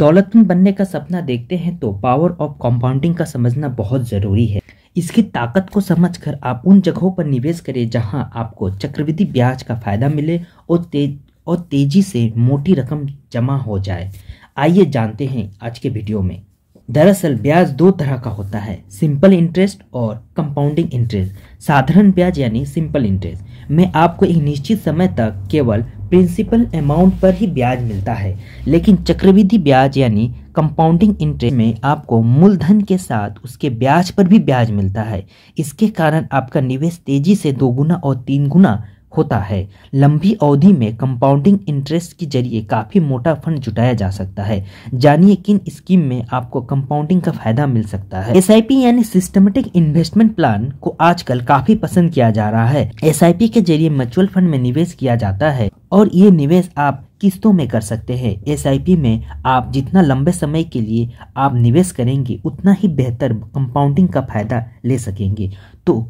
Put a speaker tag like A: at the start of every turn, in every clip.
A: दौलतमंद बनने का सपना देखते हैं तो पावर ऑफ कंपाउंडिंग का समझना बहुत ज़रूरी है इसकी ताकत को समझकर आप उन जगहों पर निवेश करें जहां आपको चक्रवृद्धि ब्याज का फायदा मिले और तेज और तेजी से मोटी रकम जमा हो जाए आइए जानते हैं आज के वीडियो में दरअसल ब्याज दो तरह का होता है सिंपल इंटरेस्ट और कंपाउंडिंग इंटरेस्ट साधारण ब्याज यानी सिंपल इंटरेस्ट में आपको एक निश्चित समय तक केवल प्रिंसिपल अमाउंट पर ही ब्याज मिलता है लेकिन चक्रवृद्धि ब्याज यानी कंपाउंडिंग इंटरेस्ट में आपको मूलधन के साथ उसके ब्याज पर भी ब्याज मिलता है इसके कारण आपका निवेश तेजी से दोगुना और तीन गुना होता है लंबी अवधि में कंपाउंडिंग इंटरेस्ट के जरिए काफ़ी मोटा फंड जुटाया जा सकता है जानिए किन स्कीम में आपको कंपाउंडिंग का फायदा मिल सकता है एस यानी सिस्टमेटिक इन्वेस्टमेंट प्लान को आजकल काफी पसंद किया जा रहा है एस के जरिए म्यूचुअल फंड में निवेश किया जाता है और ये निवेश आप किस्तों में कर सकते हैं एस में आप जितना लंबे समय के लिए आप निवेश करेंगे उतना ही बेहतर कंपाउंडिंग का फायदा ले सकेंगे तो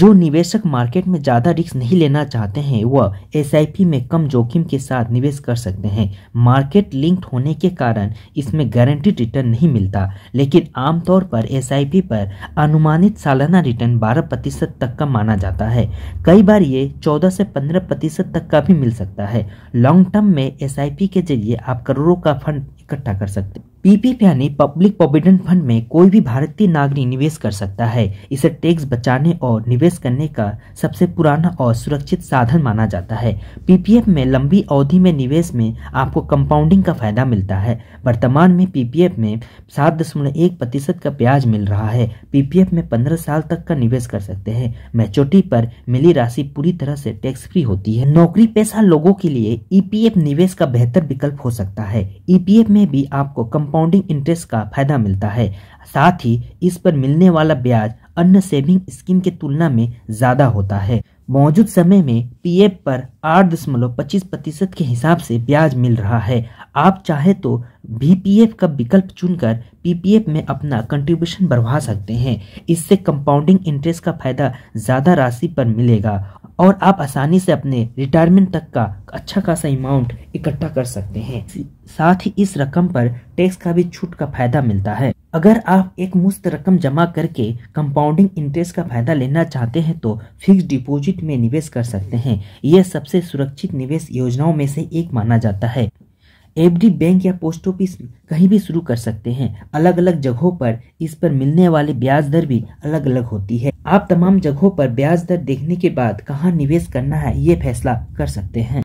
A: जो निवेशक मार्केट में ज़्यादा रिस्क नहीं लेना चाहते हैं वह एस में कम जोखिम के साथ निवेश कर सकते हैं मार्केट लिंक्ड होने के कारण इसमें गारंटीड रिटर्न नहीं मिलता लेकिन आमतौर पर एस पर अनुमानित सालाना रिटर्न बारह प्रतिशत तक का माना जाता है कई बार ये चौदह से पंद्रह प्रतिशत तक का भी मिल सकता सकता है लॉन्ग टर्म में एस के जरिए आप करोड़ों का फंड इकट्ठा कर सकते पीपीएफ यानी पब्लिक प्रोविडेंट फंड में कोई भी भारतीय नागरिक निवेश कर सकता है इसे टैक्स बचाने और निवेश करने का सबसे पुराना और सुरक्षित साधन माना जाता है पीपीएफ में लंबी अवधि में निवेश में आपको कंपाउंडिंग का फायदा मिलता है वर्तमान में पीपीएफ में सात दशमलव एक प्रतिशत का ब्याज मिल रहा है पीपीएफ में पंद्रह साल तक का निवेश कर सकते हैं मैच्योरिटी पर मिली राशि पूरी तरह से टैक्स फ्री होती है नौकरी पेशा लोगों के लिए ईपीएफ निवेश का बेहतर विकल्प हो सकता है ईपीएफ में भी आपको कंपाउंडिंग इंटरेस्ट का फायदा मिलता है साथ ही इस पर मिलने वाला ब्याज अन्य सेविंग स्कीम के तुलना में ज़्यादा होता है मौजूद समय में पीएफ पर आठ दशमलव पच्चीस प्रतिशत के हिसाब से ब्याज मिल रहा है आप चाहे तो बीपीएफ का विकल्प चुनकर पीपीएफ में अपना कंट्रीब्यूशन बढ़वा सकते हैं इससे कंपाउंडिंग इंटरेस्ट का फायदा ज़्यादा राशि पर मिलेगा और आप आसानी से अपने रिटायरमेंट तक का अच्छा खासा अमाउंट इकट्ठा कर सकते हैं साथ ही इस रकम पर टैक्स का भी छूट का फायदा मिलता है अगर आप एक मुफ्त रकम जमा करके कंपाउंडिंग इंटरेस्ट का फायदा लेना चाहते हैं तो फिक्स डिपॉजिट में निवेश कर सकते हैं यह सबसे सुरक्षित निवेश योजनाओं में से एक माना जाता है डी बैंक या पोस्ट ऑफिस कहीं भी शुरू कर सकते हैं अलग अलग जगहों पर इस पर मिलने वाले ब्याज दर भी अलग अलग होती है आप तमाम जगहों पर ब्याज दर देखने के बाद कहाँ निवेश करना है ये फैसला कर सकते हैं